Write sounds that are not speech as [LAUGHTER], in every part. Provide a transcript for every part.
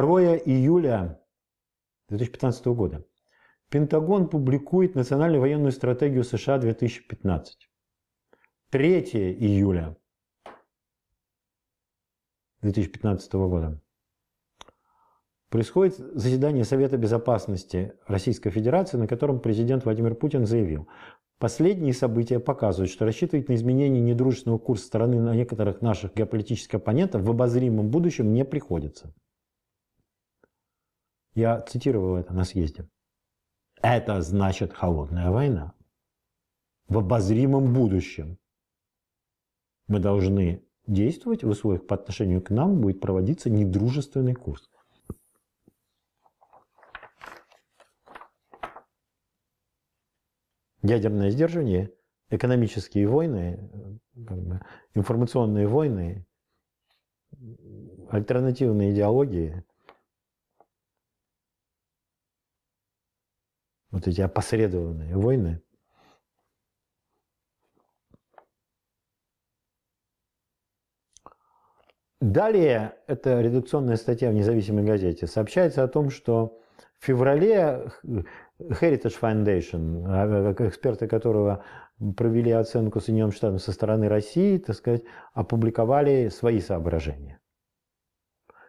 2 июля 2015 года. Пентагон публикует Национальную военную стратегию США 2015. 3 июля 2015 года происходит заседание Совета Безопасности Российской Федерации, на котором президент Владимир Путин заявил, Последние события показывают, что рассчитывать на изменение недружественного курса стороны на некоторых наших геополитических оппонентов в обозримом будущем не приходится. Я цитировал это на съезде. Это значит холодная война. В обозримом будущем мы должны действовать в условиях по отношению к нам будет проводиться недружественный курс. Ядерное сдерживание, экономические войны, информационные войны, альтернативные идеологии, вот эти опосредованные войны, Далее, это редакционная статья в независимой газете, сообщается о том, что в феврале Heritage Foundation, а, э, эксперты которого провели оценку Соединенным Штатам со стороны России, так сказать, опубликовали свои соображения.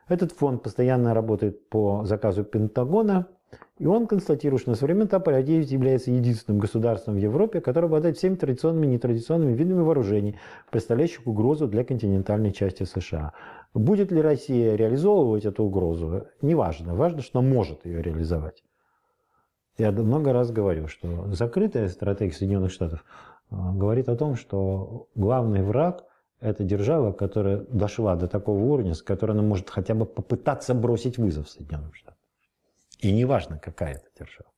Этот фонд постоянно работает по заказу Пентагона – и он констатирует, что на современном этапе Авдеев является единственным государством в Европе, которое обладает всеми традиционными и нетрадиционными видами вооружений, представляющих угрозу для континентальной части США. Будет ли Россия реализовывать эту угрозу, неважно. Важно, что она может ее реализовать. Я много раз говорю, что закрытая стратегия Соединенных Штатов э, говорит о том, что главный враг – это держава, которая дошла до такого уровня, с которой она может хотя бы попытаться бросить вызов Соединенным Штатам. И неважно, какая это держава.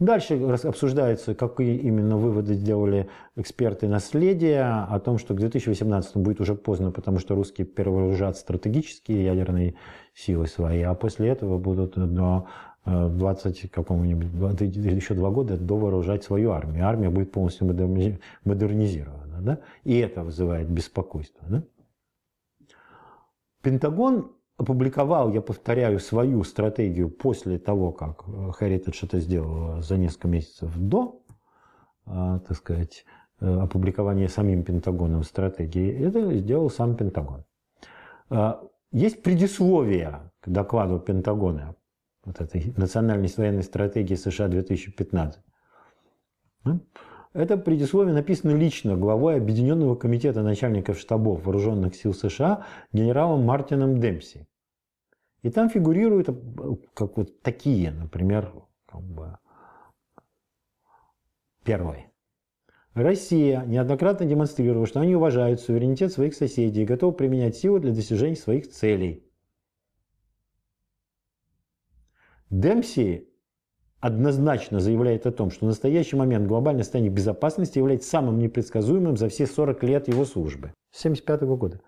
Дальше обсуждаются, какие именно выводы сделали эксперты наследия о том, что к 2018 будет уже поздно, потому что русские перевооружат стратегические ядерные силы свои, а после этого будут до 20 э, какого-нибудь, еще два года довооружать свою армию. Армия будет полностью модернизирована. Да? И это вызывает беспокойство. Да? Пентагон опубликовал, я повторяю, свою стратегию после того, как Heritage э, это сделал за несколько месяцев до, э, так сказать, э, опубликования самим Пентагоном стратегии, это сделал сам Пентагон. Есть предисловие к докладу Пентагона, вот этой национальной военной стратегии США 2015. Это предисловие написано лично главой Объединенного комитета начальников штабов вооруженных сил США генералом Мартином Демпси. И там фигурируют э, как вот такие, например, как бы первый. Россия неоднократно демонстрировала, что они уважают суверенитет своих соседей и готовы применять силу для достижения своих целей. Демпси однозначно заявляет о том, что в настоящий момент глобальное состояние безопасности является самым непредсказуемым за все 40 лет его службы. С 1975 года.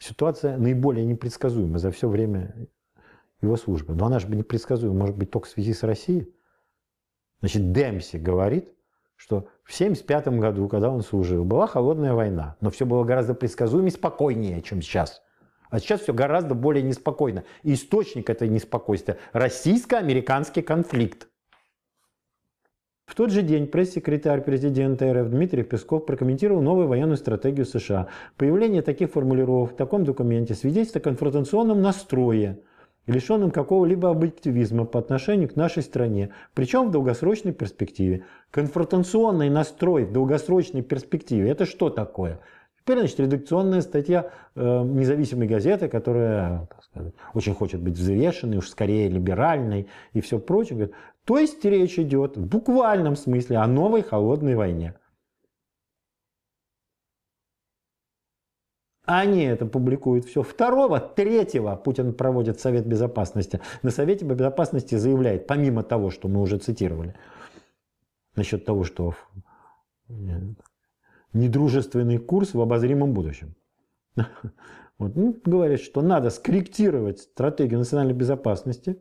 Ситуация наиболее непредсказуема за все время его службы. Но она же непредсказуема, может быть, только в связи с Россией. Значит, Демси говорит, что в 1975 году, когда он служил, была холодная война, но все было гораздо предсказуемее и спокойнее, чем сейчас. А сейчас все гораздо более неспокойно. И источник этой неспокойствия – российско-американский конфликт. В тот же день пресс-секретарь президента РФ Дмитрий Песков прокомментировал новую военную стратегию США. Появление таких формулировок в таком документе свидетельствует о конфронтационном настрое, лишенном какого-либо объективизма по отношению к нашей стране, причем в долгосрочной перспективе. Конфронтационный настрой в долгосрочной перспективе – это что такое? Теперь, значит, редакционная статья э, независимой газеты, которая, так сказать, очень хочет быть взвешенной, уж скорее либеральной и все прочее. Говорит, то есть речь идет в буквальном смысле о новой холодной войне. Они это публикуют все. Второго, третьего Путин проводит Совет Безопасности. На Совете Безопасности заявляет, помимо того, что мы уже цитировали, насчет того, что э, недружественный курс в обозримом будущем. [LAUGHS] Вот, ну, говорит, что надо скорректировать стратегию национальной безопасности,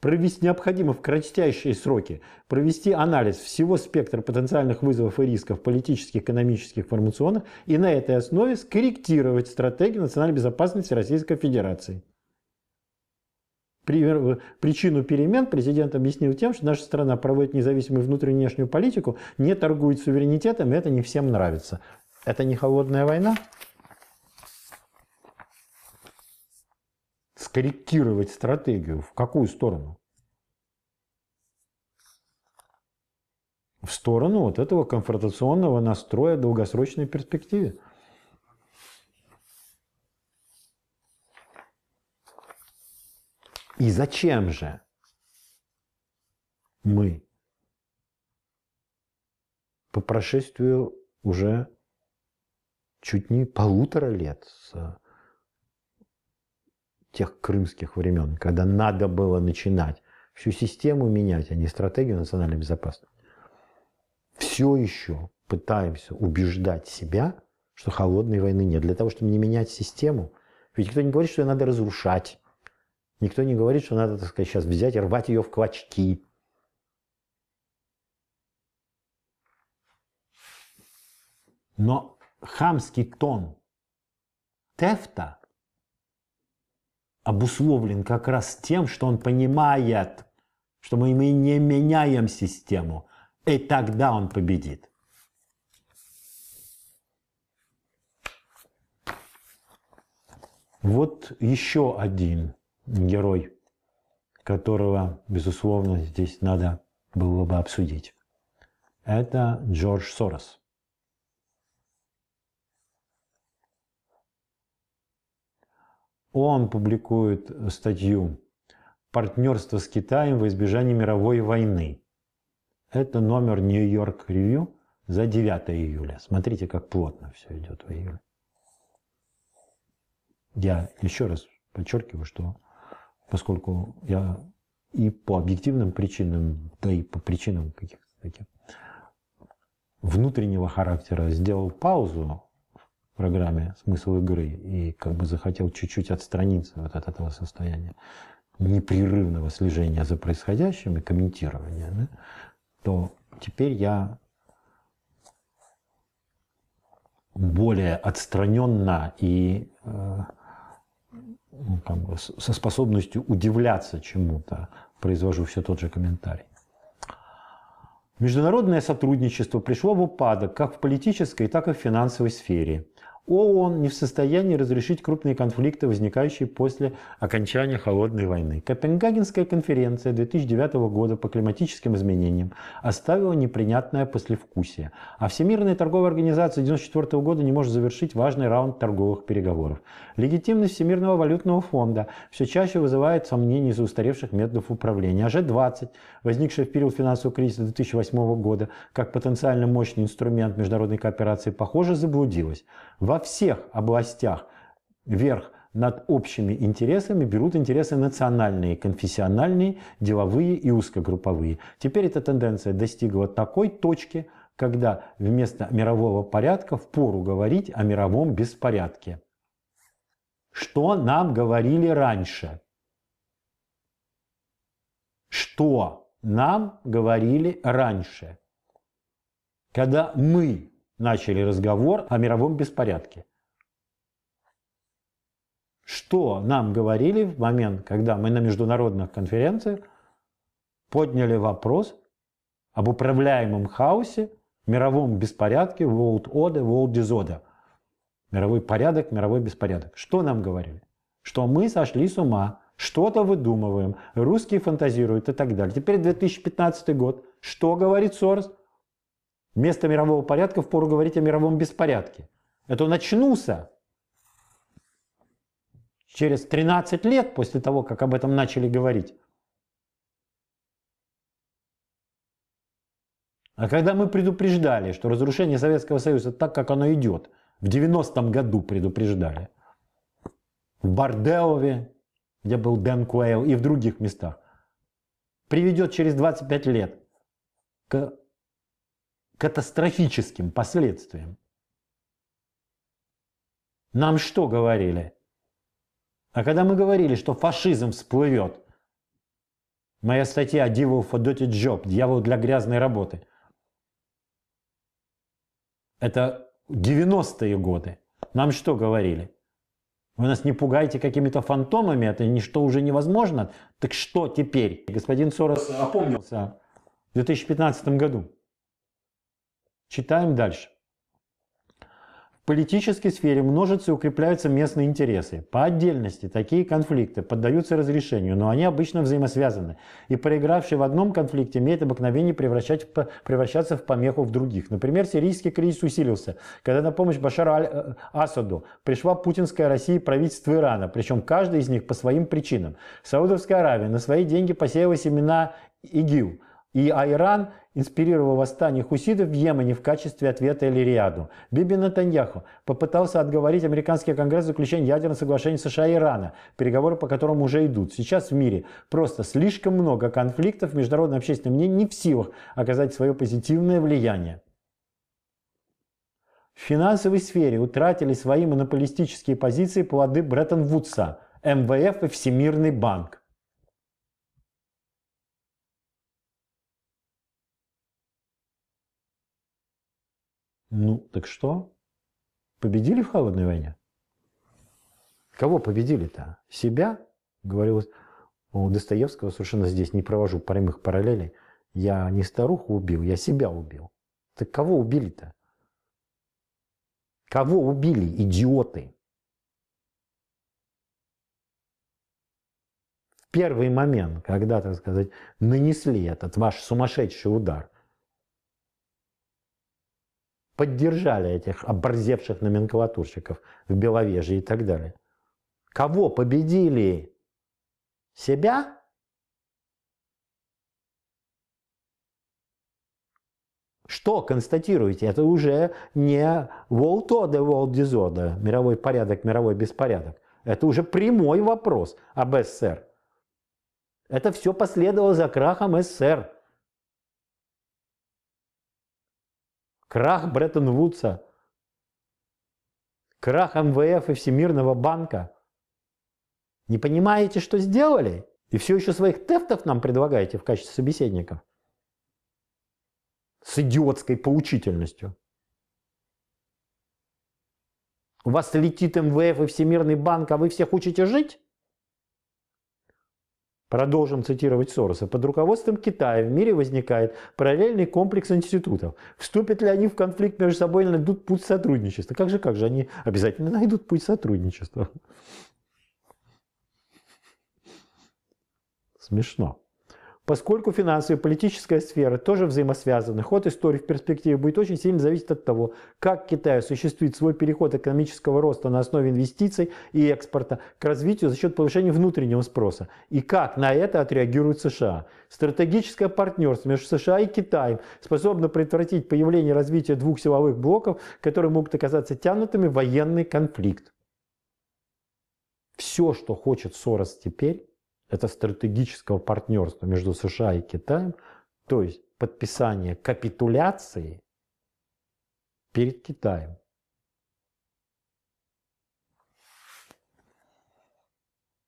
провести необходимо в кратчайшие сроки, провести анализ всего спектра потенциальных вызовов и рисков политических, экономических, информационных и на этой основе скорректировать стратегию национальной безопасности Российской Федерации. Э, причину перемен президент объяснил тем, что наша страна проводит независимую внутреннюю и внешнюю политику, не торгует суверенитетом, и это не всем нравится. Это не холодная война? Скорректировать стратегию в какую сторону? В сторону вот этого конфронтационного настроя в долгосрочной перспективе. И зачем же мы по прошествию уже чуть не полутора лет с тех крымских времен, когда надо было начинать всю систему менять, а не стратегию национальной безопасности, все еще пытаемся убеждать себя, что холодной войны нет. Для того, чтобы не менять систему, ведь кто не говорит, что ее надо разрушать. Никто не говорит, что надо, так сказать, сейчас взять и рвать ее в клочки. Но хамский тон Тефта обусловлен как раз тем, что он понимает, что мы, мы не меняем систему, и тогда он победит. Вот еще один герой, которого, безусловно, здесь надо было бы обсудить. Это Джордж Сорос. Он публикует статью «Партнерство с Китаем в избежании мировой войны». Это номер Нью-Йорк Ревью за 9 июля. Смотрите, как плотно все идет в июле. Я еще раз подчеркиваю, что поскольку я и по объективным причинам, да и по причинам каких-то таких внутреннего характера сделал паузу в программе «Смысл игры» и как бы захотел чуть-чуть отстраниться вот от этого состояния непрерывного слежения за происходящим и комментирования, да, то теперь я более отстраненно и э, ну, как со способностью удивляться чему-то произвожу все тот же комментарий. Международное сотрудничество пришло в упадок как в политической, так и в финансовой сфере. ООН не в состоянии разрешить крупные конфликты, возникающие после окончания Холодной войны. Копенгагенская конференция 2009 года по климатическим изменениям оставила непринятное послевкусие, а Всемирная торговая организация 1994 года не может завершить важный раунд торговых переговоров. Легитимность Всемирного валютного фонда все чаще вызывает сомнения из-за устаревших методов управления, а G20 возникшая в период финансового кризиса 2008 года как потенциально мощный инструмент международной кооперации, похоже, заблудилась. Во всех областях верх над общими интересами берут интересы национальные, конфессиональные, деловые и узкогрупповые. Теперь эта тенденция достигла такой точки, когда вместо мирового порядка впору говорить о мировом беспорядке. Что нам говорили раньше? Что нам говорили раньше, когда мы начали разговор о мировом беспорядке. Что нам говорили в момент, когда мы на международных конференциях подняли вопрос об управляемом хаосе, мировом беспорядке, world order, world disorder. Мировой порядок, мировой беспорядок. Что нам говорили? Что мы сошли с ума, что-то выдумываем, русские фантазируют и так далее. Теперь 2015 год. Что говорит Сорос? Вместо мирового порядка в пору говорить о мировом беспорядке. Это он очнулся через 13 лет после того, как об этом начали говорить. А когда мы предупреждали, что разрушение Советского Союза так, как оно идет, в 90-м году предупреждали, в Бардеове, где был Дэн Куэйл и в других местах, приведет через 25 лет к катастрофическим последствиям. Нам что говорили? А когда мы говорили, что фашизм всплывет, моя статья «Devil for Dirty Job» «Дьявол для грязной работы», это 90-е годы. Нам что говорили? Вы нас не пугаете какими-то фантомами, это ничто уже невозможно. Так что теперь? Господин Сорос опомнился в 2015 году. Читаем дальше политической сфере множатся и укрепляются местные интересы. По отдельности такие конфликты поддаются разрешению, но они обычно взаимосвязаны, и проигравший в одном конфликте имеет обыкновение превращать, превращаться в помеху в других. Например, сирийский кризис усилился, когда на помощь Башару э, асаду пришла путинская Россия и правительство Ирана, причем каждый из них по своим причинам. Саудовская Аравия на свои деньги посеяла семена ИГИЛ, и Айран, инспирировал восстание хусидов в Йемене в качестве ответа Элириаду. Биби Натаньяху попытался отговорить американский конгресс заключение ядерного соглашения США и Ирана, переговоры по которым уже идут. Сейчас в мире просто слишком много конфликтов, международное общественное мнение не в силах оказать свое позитивное влияние. В финансовой сфере утратили свои монополистические позиции плоды Бреттон-Вудса, МВФ и Всемирный банк. Ну, так что? Победили в холодной войне? Кого победили-то? Себя? Говорил у Достоевского совершенно здесь не провожу прямых параллелей. Я не старуху убил, я себя убил. Так кого убили-то? Кого убили, идиоты? В первый момент, когда, так сказать, нанесли этот ваш сумасшедший удар – поддержали этих оборзевших номенклатурщиков в Беловеже и так далее. Кого победили? Себя? Что констатируете? Это уже не world order, world disorder, мировой порядок, мировой беспорядок. Это уже прямой вопрос об СССР. Это все последовало за крахом СССР. крах Бреттон-Вудса, крах МВФ и Всемирного банка. Не понимаете, что сделали? И все еще своих тефтов нам предлагаете в качестве собеседников? С идиотской поучительностью. У вас летит МВФ и Всемирный банк, а вы всех учите жить? Продолжим цитировать Сороса. Под руководством Китая в мире возникает параллельный комплекс институтов. Вступят ли они в конфликт между собой или найдут путь сотрудничества? Как же, как же, они обязательно найдут путь сотрудничества. Смешно. Поскольку финансовая и политическая сфера тоже взаимосвязаны, ход истории в перспективе будет очень сильно зависеть от того, как Китай осуществит свой переход экономического роста на основе инвестиций и экспорта к развитию за счет повышения внутреннего спроса и как на это отреагирует США. Стратегическое партнерство между США и Китаем способно предотвратить появление развития двух силовых блоков, которые могут оказаться тянутыми в военный конфликт. Все, что хочет Сорос теперь, это стратегического партнерства между США и Китаем, то есть подписание капитуляции перед Китаем.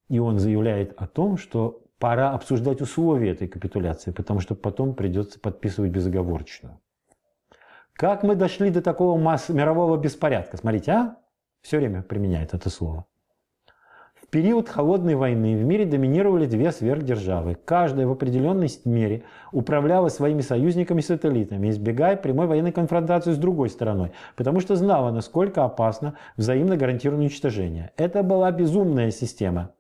И он заявляет о том, что пора обсуждать условия этой капитуляции, потому что потом придется подписывать безоговорочную. Как мы дошли до такого масс мирового беспорядка? Смотрите, а? Все время применяет это слово. В период Холодной войны в мире доминировали две сверхдержавы. Каждая в определенной мере управляла своими союзниками-сателлитами, избегая прямой военной конфронтации с другой стороной, потому что знала, насколько опасно взаимно гарантированное уничтожение. Это была безумная система.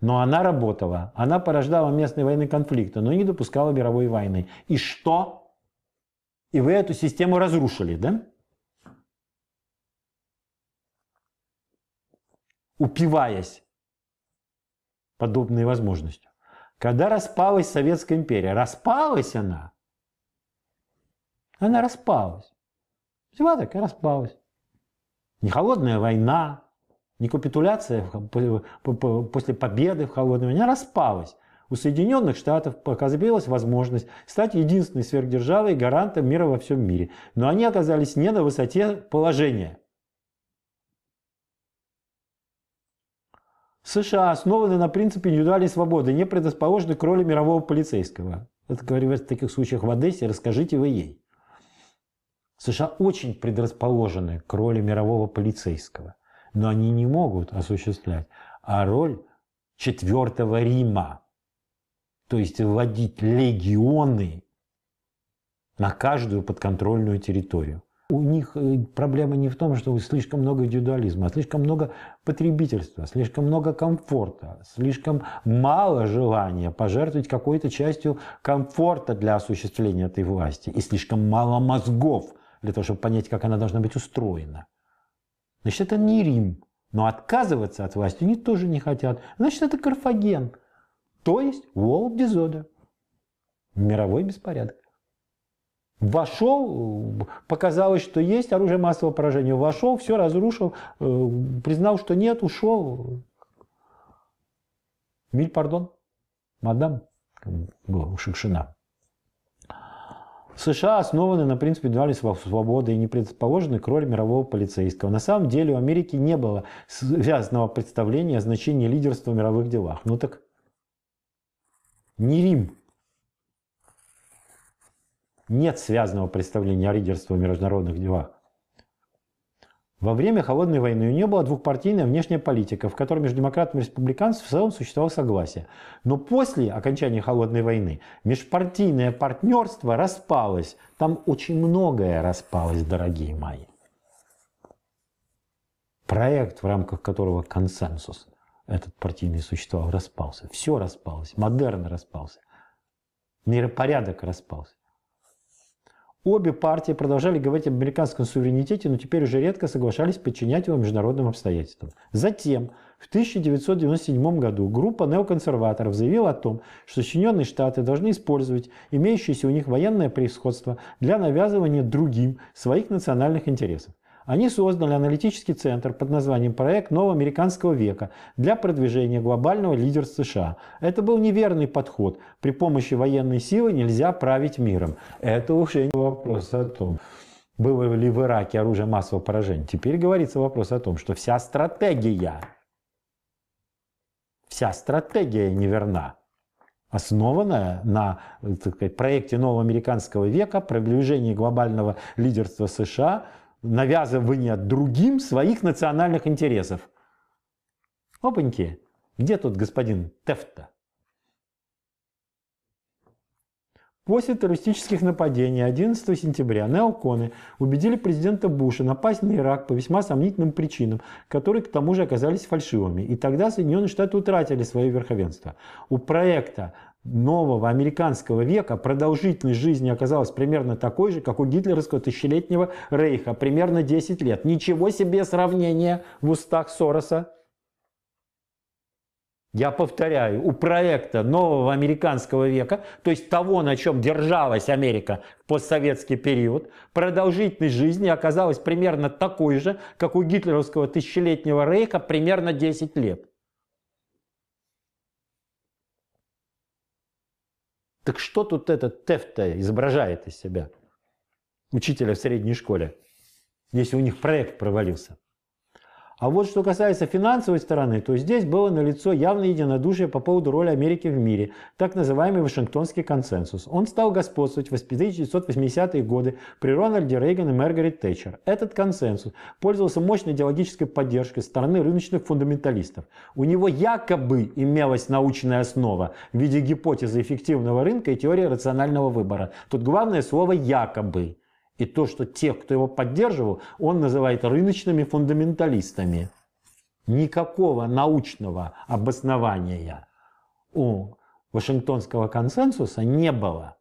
Но она работала. Она порождала местные военные конфликты, но не допускала мировой войны. И что? И вы эту систему разрушили, да? упиваясь подобной возможностью. Когда распалась Советская империя, распалась она, она распалась. Взяла так и распалась. Не холодная война, не капитуляция после победы в холодной войне, она распалась. У Соединенных Штатов появилась возможность стать единственной сверхдержавой и гарантом мира во всем мире. Но они оказались не на высоте положения – США основаны на принципе индивидуальной свободы, не предрасположены к роли мирового полицейского. Это говорю в таких случаях в Одессе, расскажите вы ей. США очень предрасположены к роли мирового полицейского, но они не могут осуществлять а роль четвертого Рима, то есть вводить легионы на каждую подконтрольную территорию. У них э, проблема не в том, что слишком много индивидуализма, а слишком много потребительства, слишком много комфорта, слишком мало желания пожертвовать какой-то частью комфорта для осуществления этой власти и слишком мало мозгов для того, чтобы понять, как она должна быть устроена. Значит, это не Рим. Но отказываться от власти они тоже не хотят. Значит, это Карфаген. То есть Уолл Дизода. Мировой беспорядок. Вошел, показалось, что есть оружие массового поражения. Вошел, все разрушил, э, признал, что нет, ушел. Миль, пардон, мадам, была э, Шукшина. США основаны на принципе дуальности свободы и не предположены к роли мирового полицейского. На самом деле у Америки не было связанного представления о значении лидерства в мировых делах. Ну так не Рим нет связанного представления о лидерстве в международных делах. Во время Холодной войны не было двухпартийной двухпартийная внешняя политика, в которой между демократами и республиканцами в целом существовало согласие. Но после окончания Холодной войны межпартийное партнерство распалось. Там очень многое распалось, дорогие мои. Проект, в рамках которого консенсус этот партийный существовал, распался. Все распалось. Модерн распался. Миропорядок распался. Обе партии продолжали говорить об американском суверенитете, но теперь уже редко соглашались подчинять его международным обстоятельствам. Затем, в 1997 году, группа неоконсерваторов заявила о том, что Соединенные Штаты должны использовать имеющееся у них военное превосходство для навязывания другим своих национальных интересов. Они создали аналитический центр под названием «Проект нового американского века» для продвижения глобального лидерства США. Это был неверный подход. При помощи военной силы нельзя править миром. Это уже не вопрос о том, было ли в Ираке оружие массового поражения. Теперь говорится вопрос о том, что вся стратегия, вся стратегия неверна основанная на сказать, проекте нового американского века, продвижении глобального лидерства США навязывания другим своих национальных интересов. Опаньки, где тут господин Тефта? После террористических нападений 11 сентября неоконы убедили президента Буша напасть на Ирак по весьма сомнительным причинам, которые к тому же оказались фальшивыми. И тогда Соединенные Штаты утратили свое верховенство. У проекта нового американского века продолжительность жизни оказалась примерно такой же, как у гитлеровского тысячелетнего рейха, примерно 10 лет. Ничего себе сравнение в устах Сороса. Я повторяю, у проекта нового американского века, то есть того, на чем держалась Америка в постсоветский период, продолжительность жизни оказалась примерно такой же, как у гитлеровского тысячелетнего рейха, примерно 10 лет. Так что тут этот тэф изображает из себя? Учителя в средней школе, если у них проект провалился. А вот что касается финансовой стороны, то здесь было налицо явное единодушие по поводу роли Америки в мире, так называемый Вашингтонский консенсус. Он стал господствовать в 1980-е годы при Рональде Рейган и Маргарет Тэтчер. Этот консенсус пользовался мощной идеологической поддержкой стороны рыночных фундаменталистов. У него якобы имелась научная основа в виде гипотезы эффективного рынка и теории рационального выбора. Тут главное слово «якобы». И то, что тех, кто его поддерживал, он называет рыночными фундаменталистами. Никакого научного обоснования у Вашингтонского консенсуса не было.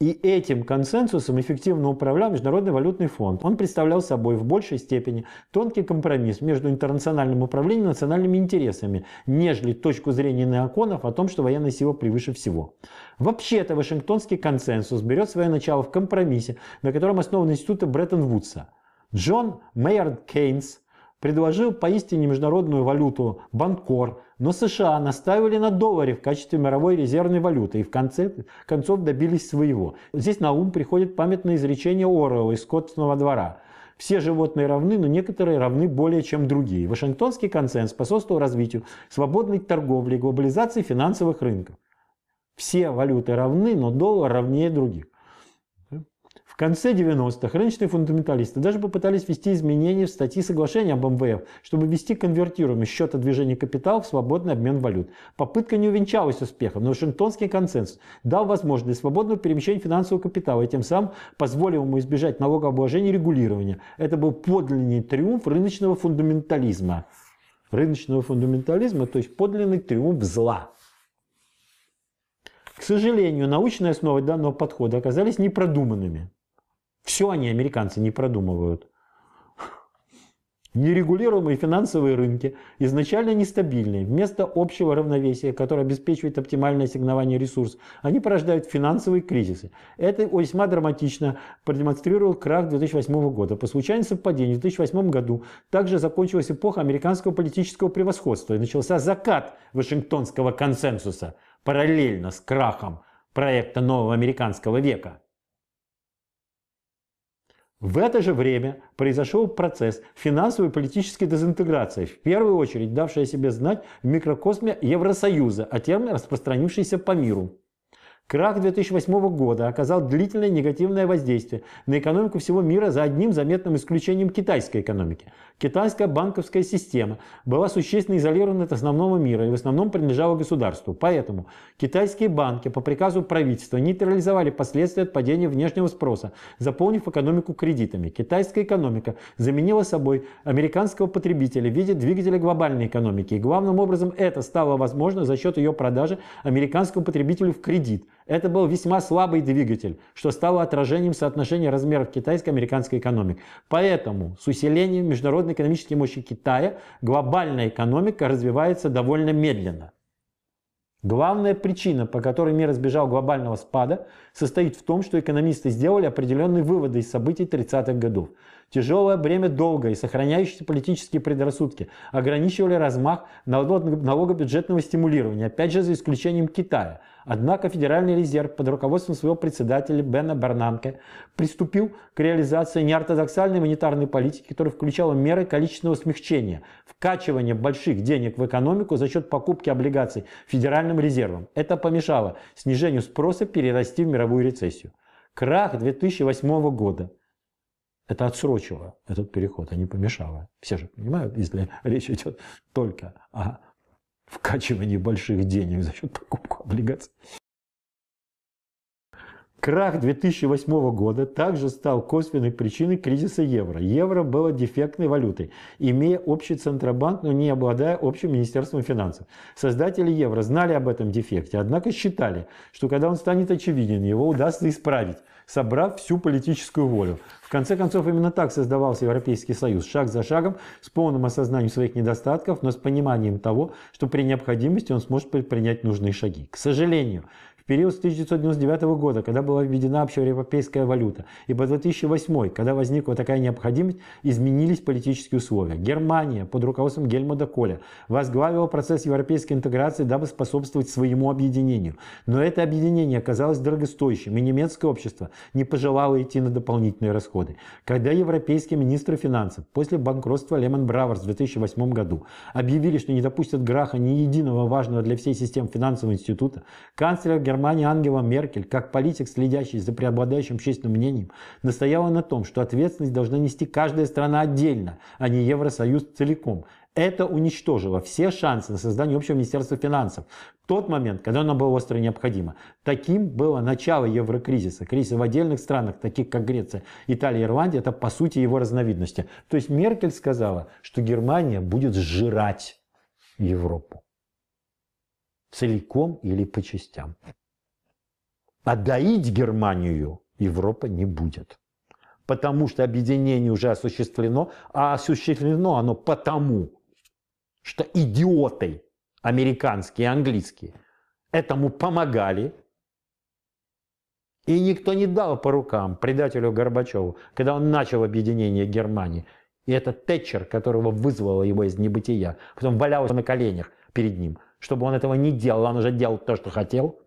И этим консенсусом эффективно управлял Международный валютный фонд. Он представлял собой в большей степени тонкий компромисс между интернациональным управлением и национальными интересами, нежели точку зрения неоконов о том, что военная сила превыше всего. Вообще-то Вашингтонский консенсус берет свое начало в компромиссе, на котором основаны институты Бреттон-Вудса. Джон Мейерд Кейнс – предложил поистине международную валюту Банкор, но США настаивали на долларе в качестве мировой резервной валюты и в конце концов добились своего. Здесь на ум приходит памятное изречение Орвелла из «Скотного двора». Все животные равны, но некоторые равны более, чем другие. Вашингтонский консенс способствовал развитию свободной торговли и глобализации финансовых рынков. Все валюты равны, но доллар равнее других. В конце 90-х рыночные фундаменталисты даже попытались ввести изменения в статьи соглашения об МВФ, чтобы ввести конвертируемый счета движения капитала в свободный обмен валют. Попытка не увенчалась успехом, но Вашингтонский консенсус дал возможность свободного перемещения финансового капитала и тем самым позволил ему избежать налогообложения и регулирования. Это был подлинный триумф рыночного фундаментализма. Рыночного фундаментализма, то есть подлинный триумф зла. К сожалению, научные основы данного подхода оказались непродуманными. Все они, американцы, не продумывают. Нерегулируемые финансовые рынки, изначально нестабильные, вместо общего равновесия, которое обеспечивает оптимальное ассигнование ресурсов, они порождают финансовые кризисы. Это весьма драматично продемонстрировал крах 2008 года. По случайному совпадению в 2008 году также закончилась эпоха американского политического превосходства и начался закат Вашингтонского консенсуса параллельно с крахом проекта нового американского века – в это же время произошел процесс финансовой и политической дезинтеграции, в первую очередь давшая себе знать в микрокосме Евросоюза, а термин распространившийся по миру. Крах 2008 года оказал длительное негативное воздействие на экономику всего мира за одним заметным исключением китайской экономики. Китайская банковская система была существенно изолирована от основного мира и в основном принадлежала государству. Поэтому китайские банки по приказу правительства нейтрализовали последствия от падения внешнего спроса, заполнив экономику кредитами. Китайская экономика заменила собой американского потребителя в виде двигателя глобальной экономики. И главным образом это стало возможно за счет ее продажи американскому потребителю в кредит – это был весьма слабый двигатель, что стало отражением соотношения размеров китайско-американской экономик. Поэтому с усилением международной экономической мощи Китая глобальная экономика развивается довольно медленно. Главная причина, по которой мир избежал глобального спада, состоит в том, что экономисты сделали определенные выводы из событий 30-х годов. Тяжелое бремя долга и сохраняющиеся политические предрассудки ограничивали размах налогобюджетного стимулирования, опять же за исключением Китая. Однако Федеральный резерв под руководством своего председателя Бена Бернанке приступил к реализации неортодоксальной монетарной политики, которая включала меры количественного смягчения, вкачивание больших денег в экономику за счет покупки облигаций Федеральным резервом. Это помешало снижению спроса перерасти в мировую рецессию. Крах 2008 года – это отсрочило этот переход, а не помешало. Все же понимают, если речь идет только о вкачивании больших денег за счет покупки облигаций. Крах 2008 года также стал косвенной причиной кризиса евро. Евро было дефектной валютой, имея общий Центробанк, но не обладая общим Министерством финансов. Создатели евро знали об этом дефекте, однако считали, что когда он станет очевиден, его удастся исправить, собрав всю политическую волю. В конце концов, именно так создавался Европейский Союз, шаг за шагом, с полным осознанием своих недостатков, но с пониманием того, что при необходимости он сможет предпринять нужные шаги. К сожалению, период с 1999 года, когда была введена общеевропейская валюта, и по 2008, когда возникла такая необходимость, изменились политические условия. Германия под руководством Гельмуда Коля возглавила процесс европейской интеграции, дабы способствовать своему объединению. Но это объединение оказалось дорогостоящим, и немецкое общество не пожелало идти на дополнительные расходы. Когда европейские министры финансов после банкротства Лемон Браверс в 2008 году объявили, что не допустят граха ни единого важного для всей системы финансового института, канцлер Германии Германии Ангела Меркель, как политик, следящий за преобладающим общественным мнением, настояла на том, что ответственность должна нести каждая страна отдельно, а не Евросоюз целиком. Это уничтожило все шансы на создание общего Министерства финансов в тот момент, когда оно было остро необходимо. Таким было начало еврокризиса. Кризис в отдельных странах, таких как Греция, Италия Ирландия, это по сути его разновидности. То есть Меркель сказала, что Германия будет сжирать Европу целиком или по частям. А доить Германию Европа не будет. Потому что объединение уже осуществлено, а осуществлено оно потому, что идиоты американские и английские этому помогали, и никто не дал по рукам предателю Горбачеву, когда он начал объединение Германии. И этот Тэтчер, которого вызвала его из небытия, потом валялся на коленях перед ним, чтобы он этого не делал, он уже делал то, что хотел,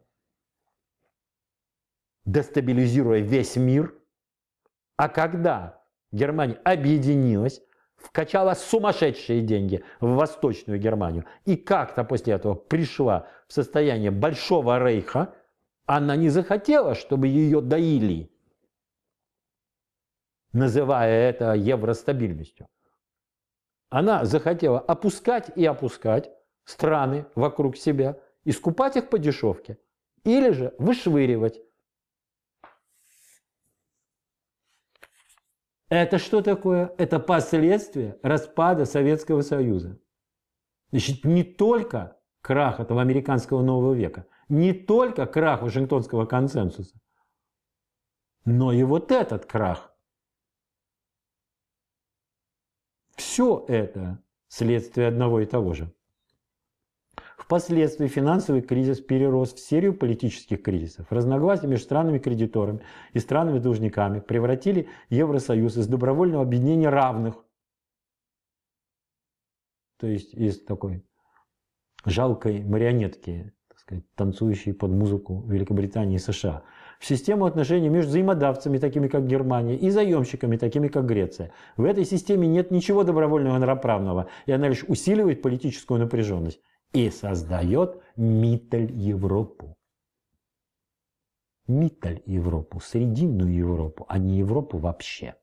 дестабилизируя весь мир. А когда Германия объединилась, вкачала сумасшедшие деньги в Восточную Германию и как-то после этого пришла в состояние Большого Рейха, она не захотела, чтобы ее доили, называя это евростабильностью. Она захотела опускать и опускать страны вокруг себя, искупать их по дешевке или же вышвыривать Это что такое? Это последствия распада Советского Союза. Значит, не только крах этого американского нового века, не только крах Вашингтонского консенсуса, но и вот этот крах. Все это следствие одного и того же. Впоследствии финансовый кризис перерос в серию политических кризисов. Разногласия между странами-кредиторами и странами-должниками превратили Евросоюз из добровольного объединения равных, то есть из такой жалкой марионетки, так сказать, танцующей под музыку Великобритании и США, в систему отношений между взаимодавцами, такими как Германия, и заемщиками, такими как Греция. В этой системе нет ничего добровольного и равноправного, и она лишь усиливает политическую напряженность и создает Миттель-Европу. Миттель-Европу, Срединную Европу, а не Европу вообще.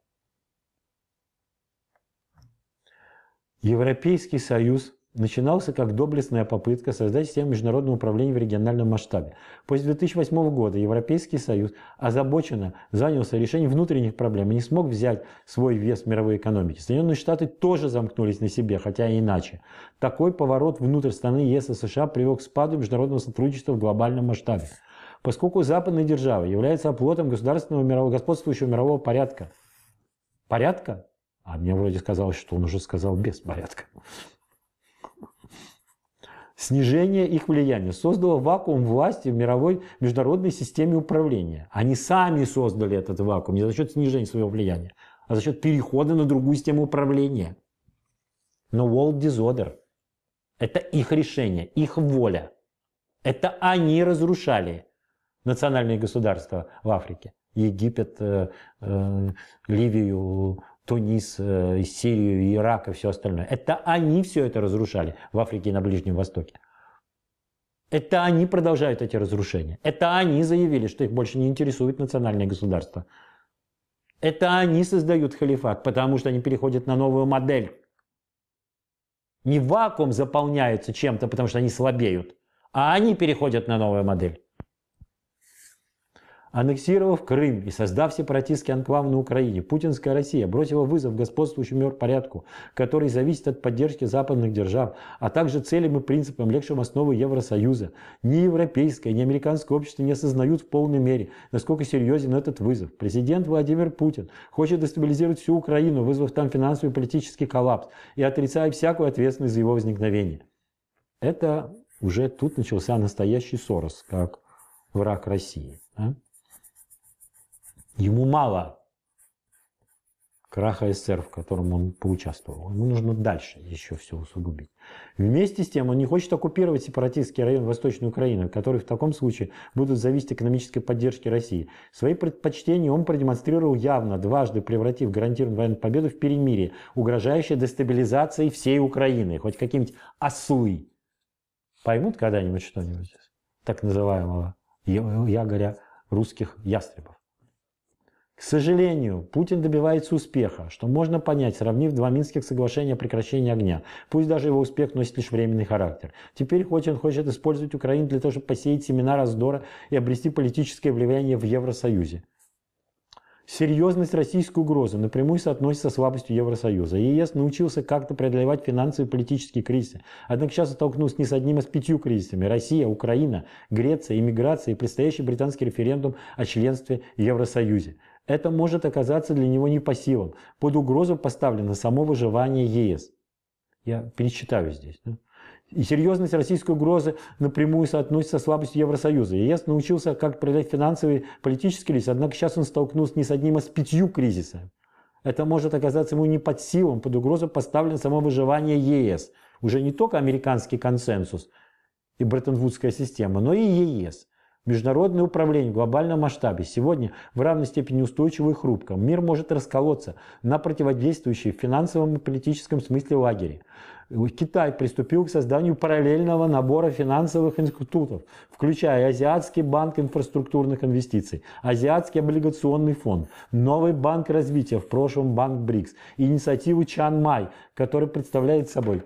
Европейский Союз начинался как доблестная попытка создать систему международного управления в региональном масштабе. После 2008 года Европейский Союз озабоченно занялся решением внутренних проблем и не смог взять свой вес в мировой экономике. Соединенные Штаты тоже замкнулись на себе, хотя и иначе. Такой поворот внутрь страны ЕС и США привел к спаду международного сотрудничества в глобальном масштабе. Поскольку западные державы являются оплотом государственного мирового, господствующего мирового порядка. Порядка? А мне вроде сказалось, что он уже сказал без порядка снижение их влияния, создало вакуум власти в мировой международной системе управления. Они сами создали этот вакуум не за счет снижения своего влияния, а за счет перехода на другую систему управления. Но world disorder – это их решение, их воля. Это они разрушали национальные государства в Африке. Египет, э, э, Ливию, Тунис, э, Сирию, Ирак и все остальное. Это они все это разрушали в Африке и на Ближнем Востоке. Это они продолжают эти разрушения. Это они заявили, что их больше не интересует национальное государство. Это они создают халифат, потому что они переходят на новую модель. Не вакуум заполняется чем-то, потому что они слабеют, а они переходят на новую модель. Аннексировав Крым и создав сепаратистский анклав на Украине, путинская Россия бросила вызов господствующему мирпорядку, который зависит от поддержки западных держав, а также целям и принципам, легшим основы Евросоюза. Ни европейское, ни американское общество не осознают в полной мере, насколько серьезен этот вызов. Президент Владимир Путин хочет дестабилизировать всю Украину, вызвав там финансовый и политический коллапс и отрицая всякую ответственность за его возникновение. Это уже тут начался настоящий Сорос, как враг России. Да? Ему мало краха СССР, в котором он поучаствовал. Ему нужно дальше еще все усугубить. Вместе с тем он не хочет оккупировать сепаратистский район Восточной Украины, который в таком случае будут зависеть экономической поддержки России. Свои предпочтения он продемонстрировал явно, дважды превратив гарантированную военную победу в перемирие, угрожающее дестабилизации всей Украины. Хоть каким-нибудь осуй поймут когда-нибудь что-нибудь так называемого, я говоря, русских ястребов. К сожалению, Путин добивается успеха, что можно понять, сравнив два Минских соглашения о прекращении огня. Пусть даже его успех носит лишь временный характер. Теперь хоть он хочет использовать Украину для того, чтобы посеять семена раздора и обрести политическое влияние в Евросоюзе. Серьезность российской угрозы напрямую соотносится с слабостью Евросоюза. ЕС научился как-то преодолевать финансовые и политические кризисы. Однако сейчас столкнулся не с одним, из а с пятью кризисами. Россия, Украина, Греция, иммиграция и предстоящий британский референдум о членстве в Евросоюзе это может оказаться для него непосилом. Под угрозу поставлено само выживание ЕС. Я перечитаю здесь. И серьезность российской угрозы напрямую соотносится с слабостью Евросоюза. ЕС научился как преодолеть финансовый политический кризис, однако сейчас он столкнулся не с одним, а с пятью кризисами. Это может оказаться ему не под силам, под угрозу поставлено само выживание ЕС. Уже не только американский консенсус и Бреттон-Вудская система, но и ЕС. Международное управление в глобальном масштабе сегодня в равной степени устойчиво и хрупко. Мир может расколоться на противодействующие в финансовом и политическом смысле лагере. Китай приступил к созданию параллельного набора финансовых институтов, включая Азиатский банк инфраструктурных инвестиций, Азиатский облигационный фонд, новый банк развития, в прошлом банк БРИКС, инициативу Чан Май, который представляет собой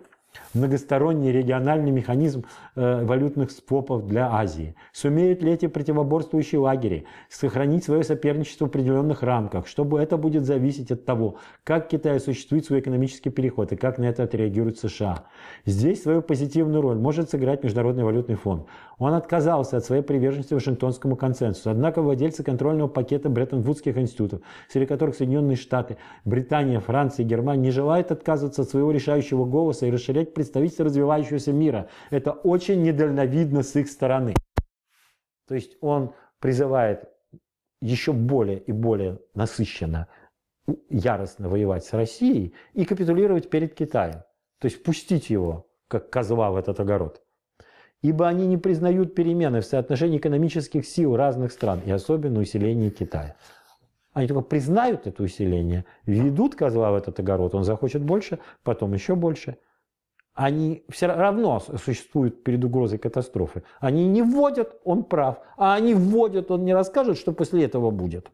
многосторонний региональный механизм Э, валютных свопов для Азии. Сумеют ли эти противоборствующие лагеря сохранить свое соперничество в определенных рамках, чтобы это будет зависеть от того, как Китай осуществит свой экономический переход и как на это отреагирует США. Здесь свою позитивную роль может сыграть Международный валютный фонд. Он отказался от своей приверженности Вашингтонскому консенсусу, однако владельцы контрольного пакета Бреттон-Вудских институтов, среди которых Соединенные Штаты, Британия, Франция и Германия, не желают отказываться от своего решающего голоса и расширять представительство развивающегося мира. Это очень очень недальновидно с их стороны. То есть он призывает еще более и более насыщенно, яростно воевать с Россией и капитулировать перед Китаем. То есть пустить его, как козла в этот огород. Ибо они не признают перемены в соотношении экономических сил разных стран, и особенно усиления Китая. Они только признают это усиление, ведут козла в этот огород, он захочет больше, потом еще больше – они все равно существуют перед угрозой катастрофы. Они не вводят, он прав. А они вводят, он не расскажет, что после этого будет.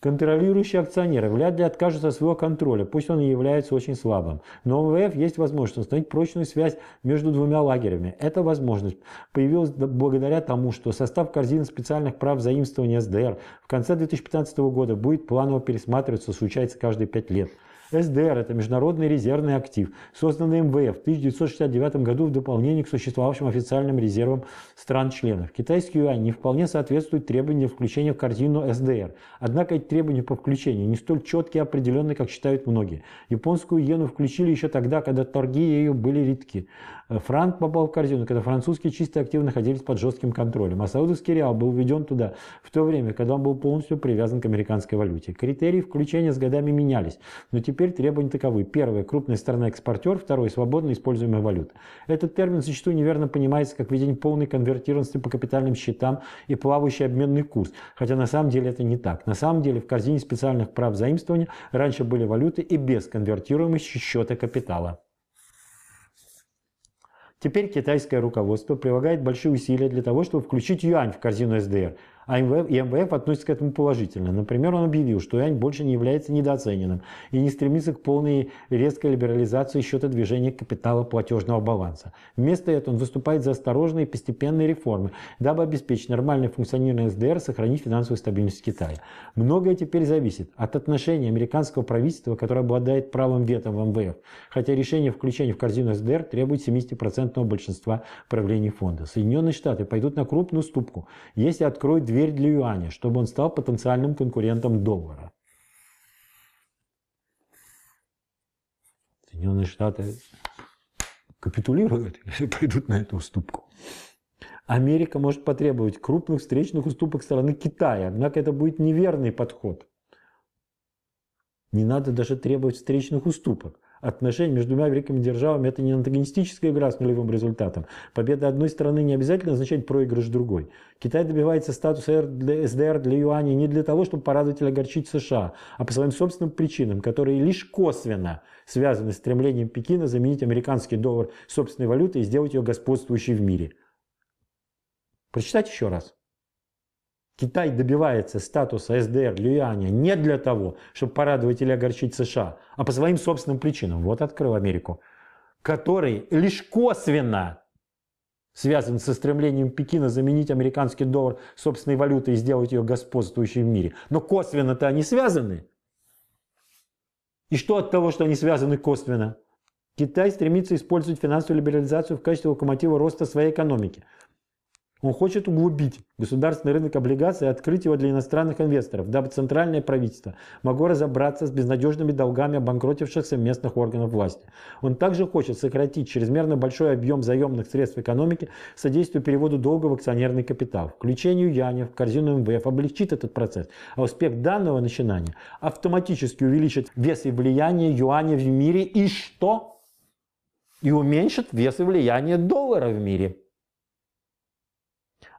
Контролирующие акционеры вряд ли откажутся от своего контроля, пусть он и является очень слабым. Но у МВФ есть возможность установить прочную связь между двумя лагерями. Эта возможность появилась благодаря тому, что состав корзины специальных прав заимствования СДР в конце 2015 года будет планово пересматриваться, случается каждые пять лет. СДР – это Международный резервный актив, созданный МВФ в 1969 году в дополнение к существовавшим официальным резервам стран-членов. Китайский юань не вполне соответствует требованиям включения в корзину СДР. Однако эти требования по включению не столь четкие и определенные, как считают многие. Японскую иену включили еще тогда, когда торги ею были редки. Франк попал в корзину, когда французские чистые активы находились под жестким контролем, а саудовский реал был введен туда в то время, когда он был полностью привязан к американской валюте. Критерии включения с годами менялись, но теперь теперь требования таковы. Первое – крупная страна-экспортер. Второе – свободно используемая валюта. Этот термин зачастую неверно понимается как введение полной конвертированности по капитальным счетам и плавающий обменный курс. Хотя на самом деле это не так. На самом деле в корзине специальных прав заимствования раньше были валюты и без конвертируемости счета капитала. Теперь китайское руководство прилагает большие усилия для того, чтобы включить юань в корзину СДР – а МВФ, и МВФ относится к этому положительно. Например, он объявил, что юань больше не является недооцененным и не стремится к полной резкой либерализации счета движения капитала платежного баланса. Вместо этого он выступает за осторожные постепенные реформы, дабы обеспечить нормальное функционирование СДР и сохранить финансовую стабильность Китая. Многое теперь зависит от отношения американского правительства, которое обладает правом вето в МВФ, хотя решение включения в корзину СДР требует 70% большинства правлений фонда. Соединенные Штаты пойдут на крупную уступку, если откроют дверь дверь для юаня, чтобы он стал потенциальным конкурентом доллара. Соединенные Штаты капитулируют, если [LAUGHS] пойдут на эту уступку. Америка может потребовать крупных встречных уступок стороны Китая, однако это будет неверный подход. Не надо даже требовать встречных уступок отношений между двумя великими державами. Это не антагонистическая игра с нулевым результатом. Победа одной страны не обязательно означает проигрыш другой. Китай добивается статуса СДР для юаня не для того, чтобы порадовать или огорчить США, а по своим собственным причинам, которые лишь косвенно связаны с стремлением Пекина заменить американский доллар собственной валютой и сделать ее господствующей в мире. Прочитать еще раз. Китай добивается статуса СДР Люяня не для того, чтобы порадовать или огорчить США, а по своим собственным причинам. Вот открыл Америку. Который лишь косвенно связан со стремлением Пекина заменить американский доллар собственной валютой и сделать ее господствующей в мире. Но косвенно-то они связаны. И что от того, что они связаны косвенно? Китай стремится использовать финансовую либерализацию в качестве локомотива роста своей экономики – он хочет углубить государственный рынок облигаций и открыть его для иностранных инвесторов, дабы центральное правительство могло разобраться с безнадежными долгами обанкротившихся местных органов власти. Он также хочет сократить чрезмерно большой объем заемных средств экономики, содействию переводу долга в акционерный капитал. включение Яни в корзину МВФ облегчит этот процесс, а успех данного начинания автоматически увеличит вес и влияние юаня в мире и что? И уменьшит вес и влияние доллара в мире.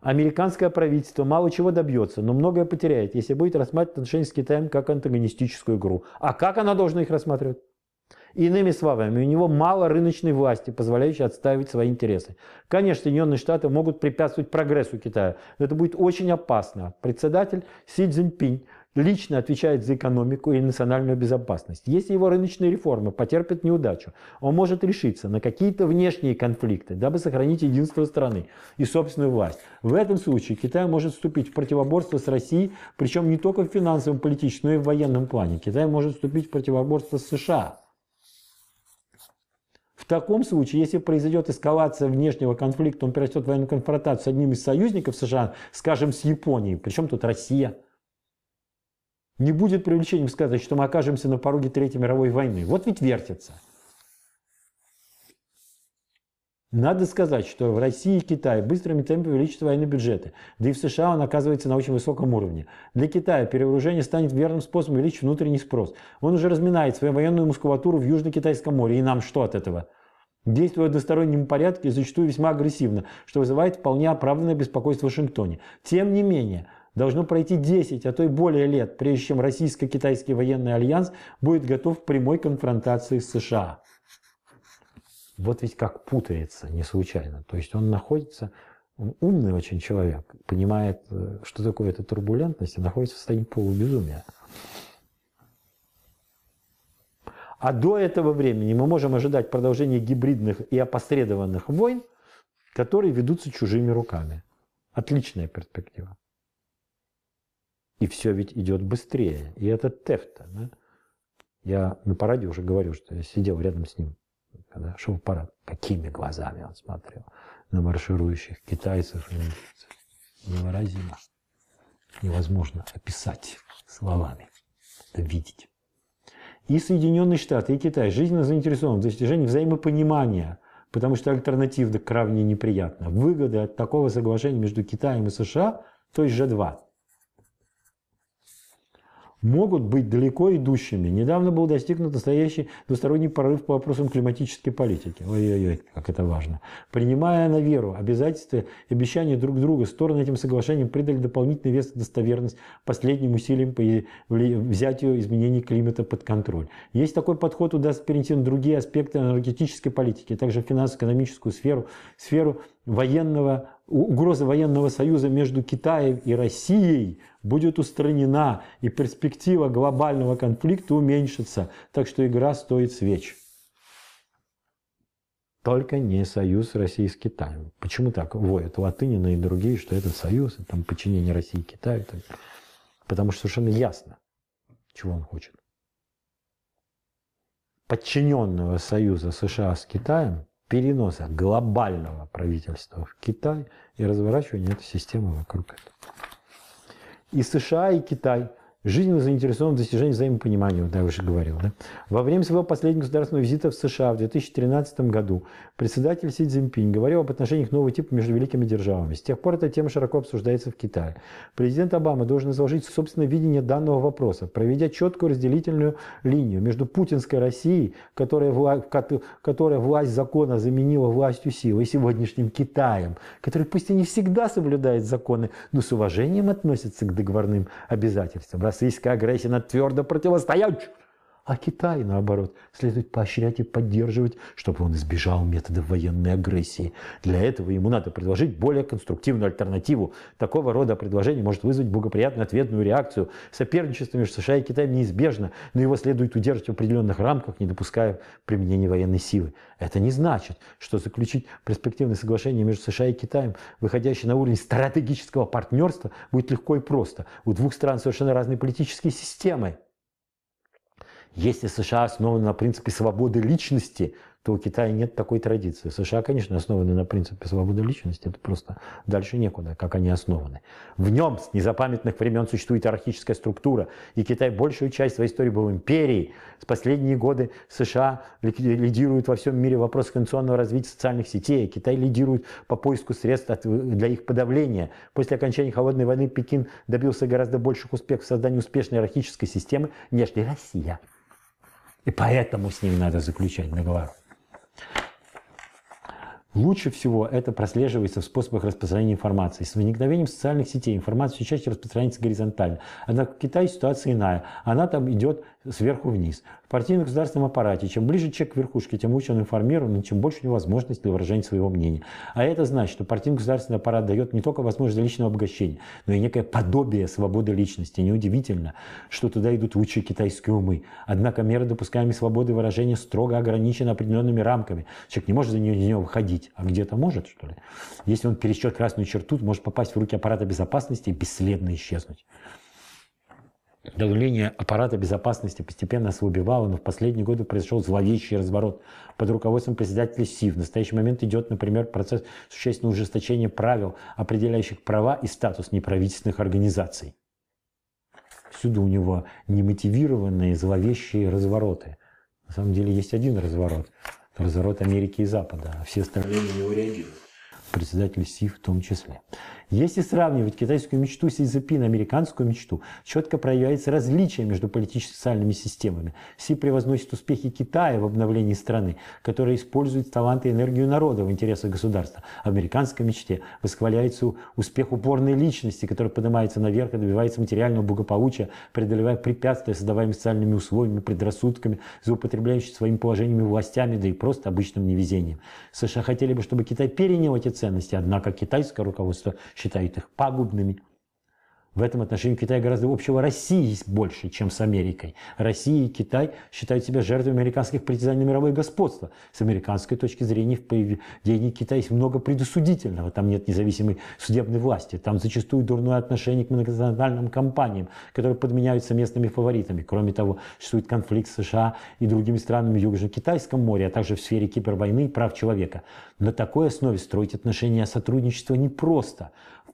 Американское правительство мало чего добьется, но многое потеряет, если будет рассматривать отношения с Китаем как антагонистическую игру. А как она должна их рассматривать? Иными словами, у него мало рыночной власти, позволяющей отстаивать свои интересы. Конечно, Соединенные Штаты могут препятствовать прогрессу Китая, но это будет очень опасно. Председатель Си Цзиньпинь лично отвечает за экономику и национальную безопасность. Если его рыночные реформы потерпят неудачу, он может решиться на какие-то внешние конфликты, дабы сохранить единство страны и собственную власть. В этом случае Китай может вступить в противоборство с Россией, причем не только в финансовом, политическом, но и в военном плане. Китай может вступить в противоборство с США. В таком случае, если произойдет эскалация внешнего конфликта, он перерастет в военную конфронтацию с одним из союзников США, скажем, с Японией, причем тут Россия – не будет привлечением сказать, что мы окажемся на пороге Третьей мировой войны. Вот ведь вертится. Надо сказать, что в России и Китае быстрыми темпами увеличатся военные бюджеты, да и в США он оказывается на очень высоком уровне. Для Китая перевооружение станет верным способом увеличить внутренний спрос. Он уже разминает свою военную мускулатуру в Южно-Китайском море, и нам что от этого? Действуя в одностороннем порядке, зачастую весьма агрессивно, что вызывает вполне оправданное беспокойство в Вашингтоне. Тем не менее, Должно пройти 10, а то и более лет, прежде чем российско-китайский военный альянс будет готов к прямой конфронтации с США. Вот ведь как путается, не случайно. То есть он находится, он умный очень человек, понимает, э, что такое эта турбулентность, и находится в состоянии полубезумия. А до этого времени мы можем ожидать продолжения гибридных и опосредованных войн, которые ведутся чужими руками. Отличная перспектива. И все ведь идет быстрее. И это тефта. Да? Я на параде уже говорю, что я сидел рядом с ним, когда шел парад. Какими глазами он смотрел на марширующих китайцев. Невыразимо. Невозможно описать словами. Это видеть. И Соединенные Штаты, и Китай жизненно заинтересованы в достижении взаимопонимания, потому что альтернатива крайне неприятна. Выгоды от такого соглашения между Китаем и США, то есть G2, могут быть далеко идущими. Недавно был достигнут настоящий двусторонний прорыв по вопросам климатической политики. Ой-ой-ой, как это важно. Принимая на веру обязательства и обещания друг друга, стороны этим соглашением придали дополнительный вес и достоверность последним усилиям по взятию изменений климата под контроль. Есть такой подход удастся перенести на другие аспекты энергетической политики, а также финансово-экономическую сферу, сферу военного угроза военного союза между Китаем и Россией будет устранена, и перспектива глобального конфликта уменьшится. Так что игра стоит свеч. Только не союз России с Китаем. Почему так воют Латынина и другие, что этот союз, там подчинение России Китаю? Так. Потому что совершенно ясно, чего он хочет. Подчиненного союза США с Китаем переноса глобального правительства в Китай и разворачивания этой системы вокруг этого. И США, и Китай жизненно заинтересован в достижении взаимопонимания, вот я уже говорил. Да? Во время своего последнего государственного визита в США в 2013 году председатель Си Цзиньпинь говорил об отношениях нового типа между великими державами. С тех пор эта тема широко обсуждается в Китае. Президент Обама должен изложить собственное видение данного вопроса, проведя четкую разделительную линию между путинской Россией, которая, вла... которая власть закона заменила властью силы, и сегодняшним Китаем, который пусть и не всегда соблюдает законы, но с уважением относится к договорным обязательствам российская агрессия, она твердо противостоять а Китай, наоборот, следует поощрять и поддерживать, чтобы он избежал методов военной агрессии. Для этого ему надо предложить более конструктивную альтернативу. Такого рода предложение может вызвать благоприятную ответную реакцию. Соперничество между США и Китаем неизбежно, но его следует удерживать в определенных рамках, не допуская применения военной силы. Это не значит, что заключить перспективное соглашение между США и Китаем, выходящее на уровень стратегического партнерства, будет легко и просто. У двух стран совершенно разные политические системы. Если США основаны на принципе свободы личности, то у Китая нет такой традиции. США, конечно, основаны на принципе свободы личности, это просто дальше некуда, как они основаны. В нем с незапамятных времен существует иерархическая структура, и Китай большую часть своей истории был империей. С последние годы США лидируют во всем мире вопрос конституционного развития социальных сетей, а Китай лидирует по поиску средств для их подавления. После окончания Холодной войны Пекин добился гораздо больших успехов в создании успешной иерархической системы, нежели Россия. И поэтому с ним надо заключать договор. Лучше всего это прослеживается в способах распространения информации. С возникновением социальных сетей информация все чаще распространяется горизонтально. Однако в Китае ситуация иная. Она там идет сверху вниз. В партийно-государственном аппарате, чем ближе человек к верхушке, тем лучше он информирован, чем больше у него возможность для выражения своего мнения. А это значит, что партийно-государственный аппарат дает не только возможность личного обогащения, но и некое подобие свободы личности. Неудивительно, что туда идут лучшие китайские умы. Однако меры допускаемые свободы выражения строго ограничены определенными рамками. Человек не может за нее, за нее выходить, а где-то может, что ли. Если он пересчет красную черту, может попасть в руки аппарата безопасности и бесследно исчезнуть. Давление аппарата безопасности постепенно ослабевало, но в последние годы произошел зловещий разворот. Под руководством председателя СИ в настоящий момент идет, например, процесс существенного ужесточения правил, определяющих права и статус неправительственных организаций. Всюду у него немотивированные зловещие развороты. На самом деле есть один разворот. Разворот Америки и Запада, а все остальные на него реагируют. Председатель СИФ, в том числе. Если сравнивать китайскую мечту Си Цзепина, американскую мечту, четко проявляется различие между политическими и социальными системами. Си превозносит успехи Китая в обновлении страны, которая использует таланты и энергию народа в интересах государства. В американской мечте восхваляется успех упорной личности, которая поднимается наверх и добивается материального благополучия, преодолевая препятствия, создаваемые социальными условиями, предрассудками, злоупотребляющими своим положением властями, да и просто обычным невезением. США хотели бы, чтобы Китай перенял эти ценности, однако китайское руководство считают их пагубными, в этом отношении у Китая гораздо общего России больше, чем с Америкой. Россия и Китай считают себя жертвами американских притязаний на мировое господство. С американской точки зрения в поведении Китая есть много предосудительного. Там нет независимой судебной власти. Там зачастую дурное отношение к многонациональным компаниям, которые подменяются местными фаворитами. Кроме того, существует конфликт с США и другими странами в Южно-Китайском море, а также в сфере кибервойны и прав человека. На такой основе строить отношения сотрудничества непросто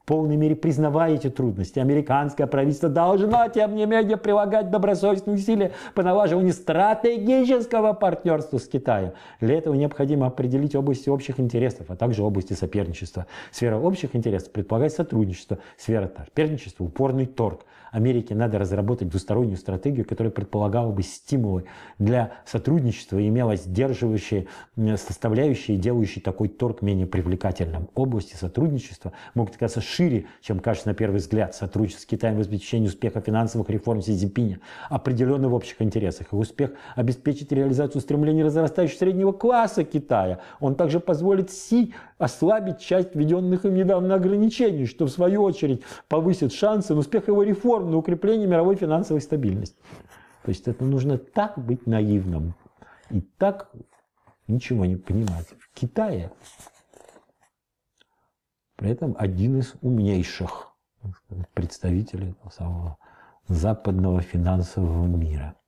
полной мере признавая эти трудности, американское правительство должно, тем не менее, прилагать добросовестные усилия по налаживанию стратегического партнерства с Китаем. Для этого необходимо определить области общих интересов, а также области соперничества. Сфера общих интересов предполагает сотрудничество, сфера соперничества – упорный торг – Америке надо разработать двустороннюю стратегию, которая предполагала бы стимулы для сотрудничества и имела сдерживающие составляющие, делающие такой торг менее привлекательным. Области сотрудничества могут оказаться шире, чем кажется на первый взгляд. Сотрудничество с Китаем в обеспечении успеха финансовых реформ Си Цзиньпиня определенно в общих интересах. Их успех обеспечит реализацию стремлений разрастающего среднего класса Китая. Он также позволит Си ослабить часть введенных им недавно ограничений, что в свою очередь повысит шансы на успех его реформ, на укрепление мировой финансовой стабильности. То есть это нужно так быть наивным и так ничего не понимать. В Китае при этом один из умнейших представителей самого западного финансового мира –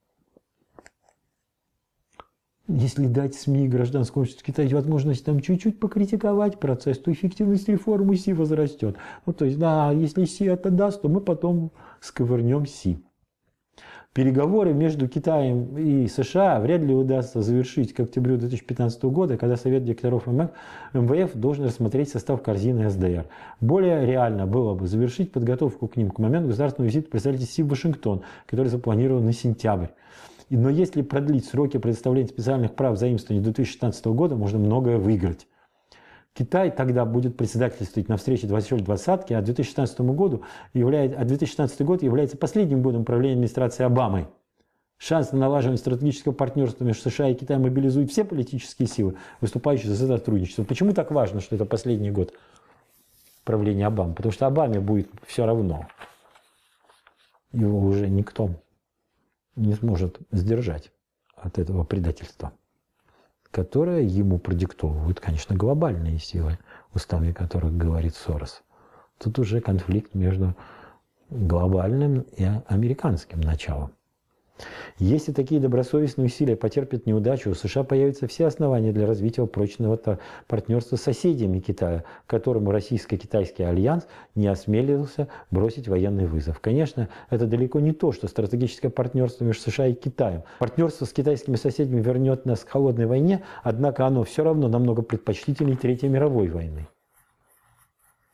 если дать СМИ гражданскому обществу Китая возможность там чуть-чуть покритиковать процесс, то эффективность реформы Си возрастет. Ну, то есть, да, если Си это даст, то мы потом сковырнем Си. Переговоры между Китаем и США вряд ли удастся завершить к октябрю 2015 года, когда Совет директоров МВФ должен рассмотреть состав корзины СДР. Более реально было бы завершить подготовку к ним к моменту государственного визита представителя Си в Вашингтон, который запланирован на сентябрь. Но если продлить сроки предоставления специальных прав заимствования до 2016 года, можно многое выиграть. Китай тогда будет председательствовать на встрече 20 двадцатки, а 2016 году является, а 2016 год является последним годом правления администрации Обамы. Шанс на налаживание стратегического партнерства между США и Китаем мобилизует все политические силы, выступающие за сотрудничество. Почему так важно, что это последний год правления Обамы? Потому что Обаме будет все равно. Его уже никто не сможет сдержать от этого предательства, которое ему продиктовывают, конечно, глобальные силы, устами которых говорит Сорос. Тут уже конфликт между глобальным и американским началом. Если такие добросовестные усилия потерпят неудачу, у США появятся все основания для развития прочного партнерства с соседями Китая, которому российско-китайский альянс не осмелился бросить военный вызов. Конечно, это далеко не то, что стратегическое партнерство между США и Китаем. Партнерство с китайскими соседями вернет нас к холодной войне, однако оно все равно намного предпочтительнее Третьей мировой войны.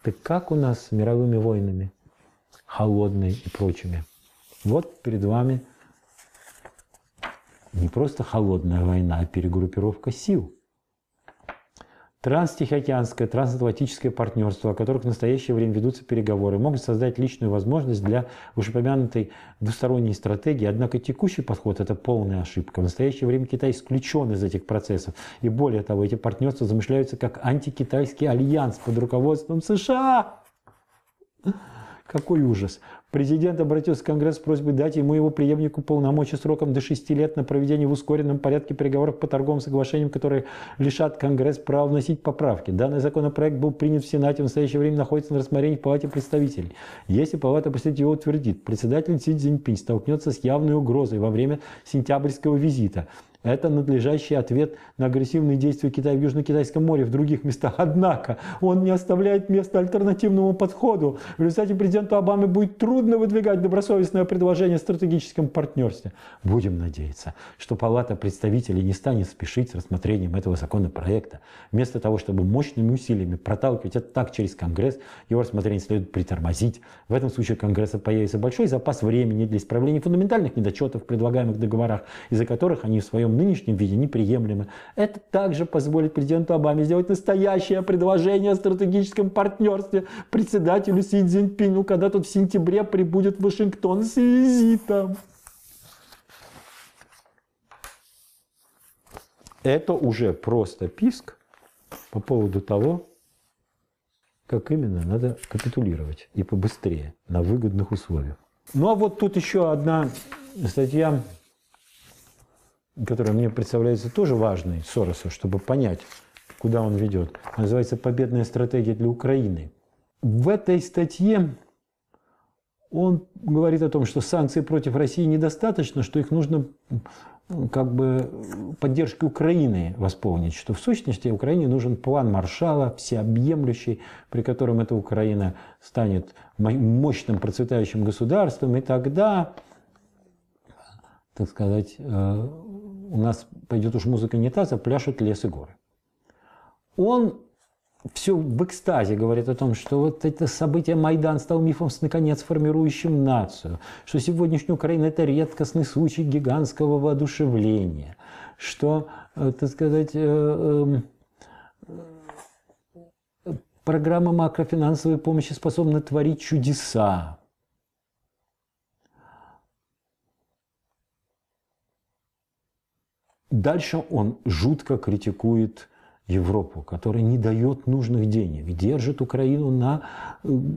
Так как у нас с мировыми войнами, холодной и прочими? Вот перед вами – не просто холодная война, а перегруппировка сил. Транстихоокеанское, трансатлантическое партнерство, о которых в настоящее время ведутся переговоры, могут создать личную возможность для вышеупомянутой двусторонней стратегии, однако текущий подход – это полная ошибка. В настоящее время Китай исключен из этих процессов, и более того, эти партнерства замышляются как антикитайский альянс под руководством США. Какой ужас! Президент обратился к Конгрессу с просьбой дать ему его преемнику полномочия сроком до 6 лет на проведение в ускоренном порядке переговоров по торговым соглашениям, которые лишат Конгресс права вносить поправки. Данный законопроект был принят в Сенате, в настоящее время находится на рассмотрении в Палате представителей. Если Палата представителей его утвердит, председатель Си Цзиньпинь столкнется с явной угрозой во время сентябрьского визита. Это надлежащий ответ на агрессивные действия Китая в Южно-Китайском море, в других местах. Однако он не оставляет места альтернативному подходу. В результате президенту Обаме будет трудно выдвигать добросовестное предложение о стратегическом партнерстве. Будем надеяться, что Палата представителей не станет спешить с рассмотрением этого законопроекта. Вместо того, чтобы мощными усилиями проталкивать это так через Конгресс, его рассмотрение следует притормозить. В этом случае Конгресса появится большой запас времени для исправления фундаментальных недочетов в предлагаемых договорах, из-за которых они в своем своем нынешнем виде неприемлемы. Это также позволит президенту Обаме сделать настоящее предложение о стратегическом партнерстве председателю Си Цзиньпину, когда тот в сентябре прибудет в Вашингтон с визитом. Это уже просто писк по поводу того, как именно надо капитулировать и побыстрее, на выгодных условиях. Ну а вот тут еще одна статья которая мне представляется тоже важной Сороса, чтобы понять, куда он ведет. называется «Победная стратегия для Украины». В этой статье он говорит о том, что санкций против России недостаточно, что их нужно как бы поддержкой Украины восполнить, что в сущности Украине нужен план Маршала, всеобъемлющий, при котором эта Украина станет мощным процветающим государством, и тогда, так сказать, э, у нас пойдет уж музыка не та, запляшут лес и горы. Он все в экстазе говорит о том, что вот это событие Майдан стал мифом, наконец формирующим нацию, что сегодняшняя Украина – это редкостный случай гигантского воодушевления, что, э, так сказать, э, эм, э, программа макрофинансовой помощи способна творить чудеса, Дальше он жутко критикует Европу, которая не дает нужных денег, держит Украину на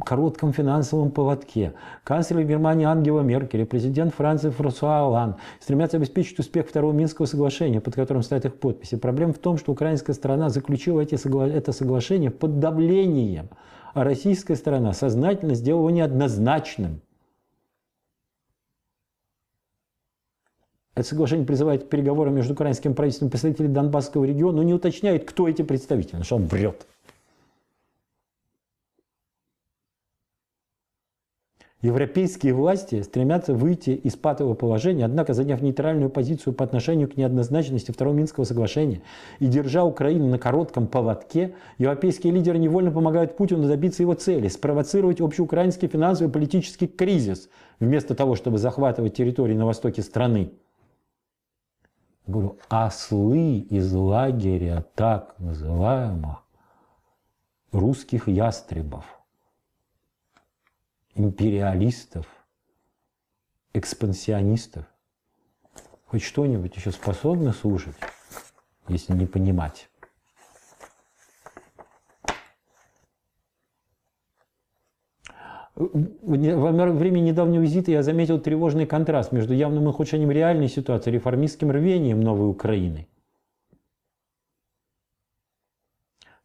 коротком финансовом поводке. Канцлер Германии Ангела Меркель и президент Франции Франсуа Олан стремятся обеспечить успех Второго Минского соглашения, под которым стоят их подписи. Проблема в том, что украинская сторона заключила эти согла... это соглашение под давлением, а российская сторона сознательно сделала его неоднозначным. Это соглашение призывает к переговорам между украинским правительством и представителями Донбасского региона, но не уточняет, кто эти представители, что он врет. Европейские власти стремятся выйти из патового положения, однако заняв нейтральную позицию по отношению к неоднозначности Второго Минского соглашения и держа Украину на коротком поводке, европейские лидеры невольно помогают Путину добиться его цели – спровоцировать общеукраинский финансовый и политический кризис, вместо того, чтобы захватывать территории на востоке страны. Говорю, ослы из лагеря так называемых русских ястребов, империалистов, экспансионистов. Хоть что-нибудь еще способны слушать, если не понимать. Во время недавнего визита я заметил тревожный контраст между явным ухудшением реальной ситуации и реформистским рвением новой Украины.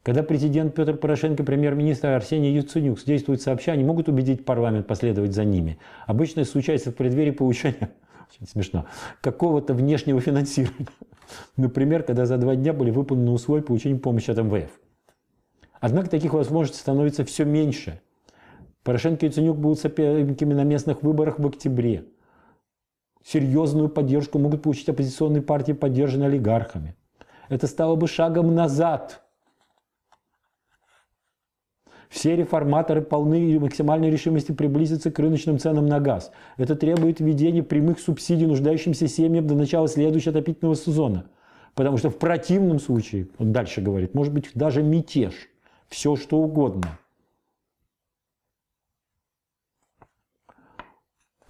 Когда президент Петр Порошенко и премьер-министр Арсений Яценюк действуют сообща, они могут убедить парламент последовать за ними. Обычно это случается в преддверии получения [LAUGHS] очень смешно, какого-то внешнего финансирования. Например, когда за два дня были выполнены условия получения помощи от МВФ. Однако таких возможностей становится все меньше – Порошенко и Яценюк будут соперниками на местных выборах в октябре. Серьезную поддержку могут получить оппозиционные партии, поддержанные олигархами. Это стало бы шагом назад. Все реформаторы полны максимальной решимости приблизиться к рыночным ценам на газ. Это требует введения прямых субсидий нуждающимся семьям до начала следующего отопительного сезона. Потому что в противном случае, он дальше говорит, может быть даже мятеж, все что угодно.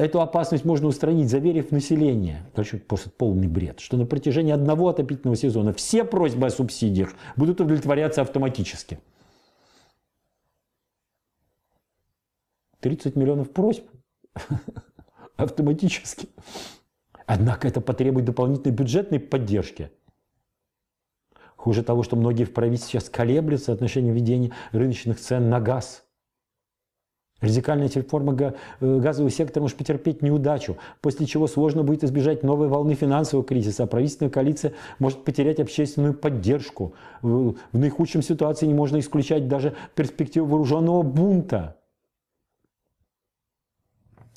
Эту опасность можно устранить, заверив население, короче, просто полный бред, что на протяжении одного отопительного сезона все просьбы о субсидиях будут удовлетворяться автоматически. 30 миллионов просьб [LAUGHS] автоматически. Однако это потребует дополнительной бюджетной поддержки. Хуже того, что многие в правительстве сейчас колеблются в отношении введения рыночных цен на газ – Радикальная реформа э, газового сектора может потерпеть неудачу, после чего сложно будет избежать новой волны финансового кризиса, а правительственная коалиция может потерять общественную поддержку. В наихудшем ситуации не можно исключать даже перспективу вооруженного бунта.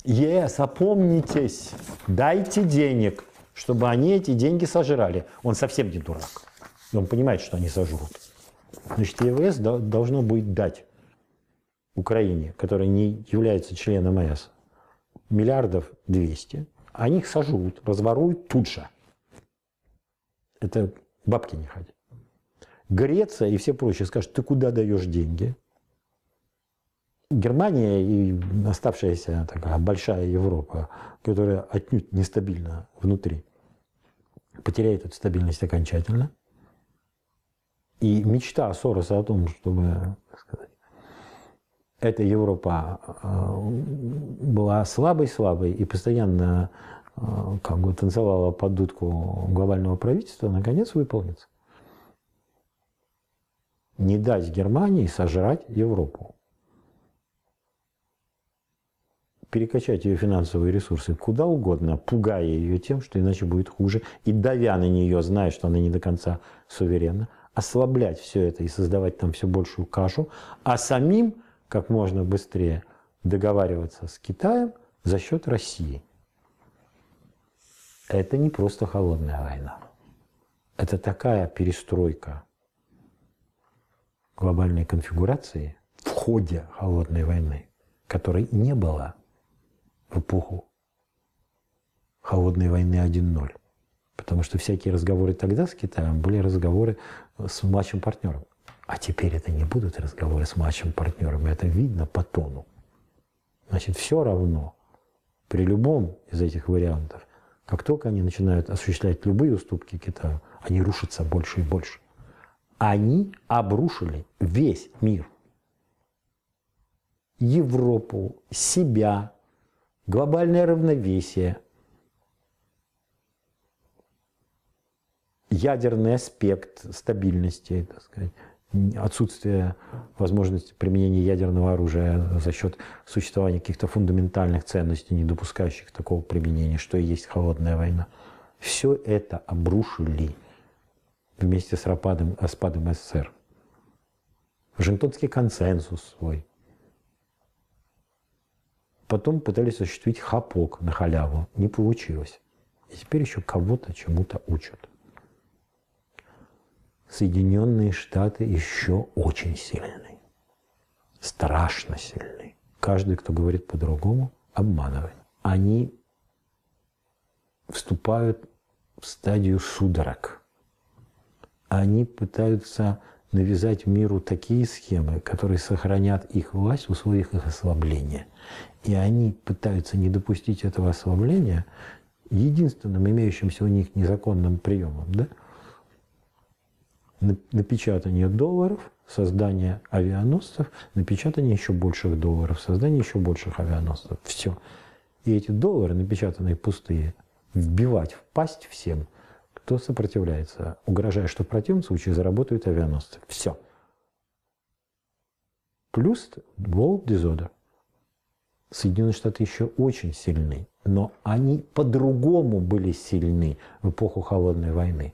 ЕС, опомнитесь, дайте денег, чтобы они эти деньги сожрали. Он совсем не дурак. Он понимает, что они сожрут. Значит, ЕВС должно будет дать Украине, которая не является членом МС, миллиардов 200, а они их сожрут, разворуют тут же. Это бабки не ходят. Греция и все прочие скажут, ты куда даешь деньги? Германия и оставшаяся такая большая Европа, которая отнюдь нестабильна внутри, потеряет эту стабильность окончательно. И мечта Сороса о том, чтобы сказать, эта Европа э, была слабой-слабой и постоянно э, как бы танцевала под дудку глобального правительства, наконец выполнится. Не дать Германии сожрать Европу. Перекачать ее финансовые ресурсы куда угодно, пугая ее тем, что иначе будет хуже, и давя на нее, зная, что она не до конца суверенна, ослаблять все это и создавать там все большую кашу, а самим как можно быстрее договариваться с Китаем за счет России. Это не просто холодная война. Это такая перестройка глобальной конфигурации в ходе холодной войны, которой не было в эпоху холодной войны 1.0. Потому что всякие разговоры тогда с Китаем были разговоры с младшим партнером. А теперь это не будут разговоры с младшим партнерами, это видно по тону. Значит, все равно, при любом из этих вариантов, как только они начинают осуществлять любые уступки Китаю, они рушатся больше и больше. Они обрушили весь мир. Европу, себя, глобальное равновесие, ядерный аспект стабильности, так сказать, отсутствие возможности применения ядерного оружия за счет существования каких-то фундаментальных ценностей, не допускающих такого применения, что и есть холодная война. Все это обрушили вместе с рападом, распадом э, СССР. Вашингтонский консенсус свой. Потом пытались осуществить хапок на халяву. Не получилось. И теперь еще кого-то чему-то учат. Соединенные Штаты еще очень сильны. Страшно сильны. Каждый, кто говорит по-другому, обманывает. Они вступают в стадию судорог. Они пытаются навязать миру такие схемы, которые сохранят их власть в условиях их ослабления. И они пытаются не допустить этого ослабления единственным имеющимся у них незаконным приемом, да, напечатание долларов, создание авианосцев, напечатание еще больших долларов, создание еще больших авианосцев. Все. И эти доллары, напечатанные пустые, вбивать в пасть всем, кто сопротивляется, угрожая, что в противном случае заработают авианосцы. Все. Плюс world disorder. Соединенные Штаты еще очень сильны, но они по-другому были сильны в эпоху Холодной войны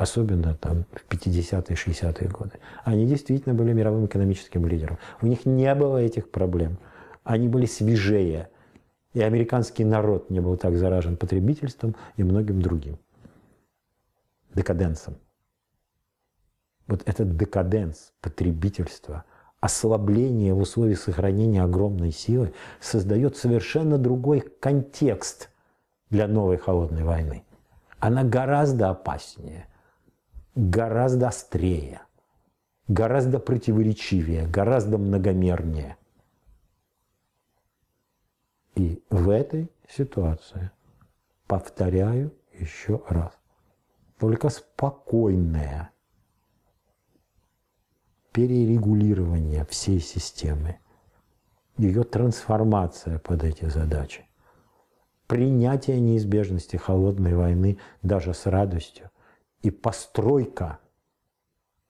особенно там в 50-е, 60-е годы. Они действительно были мировым экономическим лидером. У них не было этих проблем. Они были свежее. И американский народ не был так заражен потребительством и многим другим. Декаденсом. Вот этот декаденс, потребительства ослабление в условиях сохранения огромной силы создает совершенно другой контекст для новой холодной войны. Она гораздо опаснее гораздо острее, гораздо противоречивее, гораздо многомернее. И в этой ситуации, повторяю еще раз, только спокойное перерегулирование всей системы, ее трансформация под эти задачи, принятие неизбежности холодной войны даже с радостью – и постройка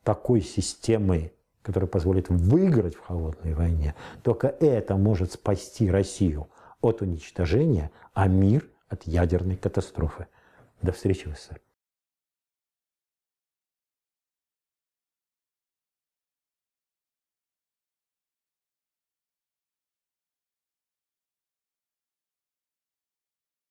такой системы, которая позволит выиграть в холодной войне, только это может спасти Россию от уничтожения, а мир от ядерной катастрофы. До встречи в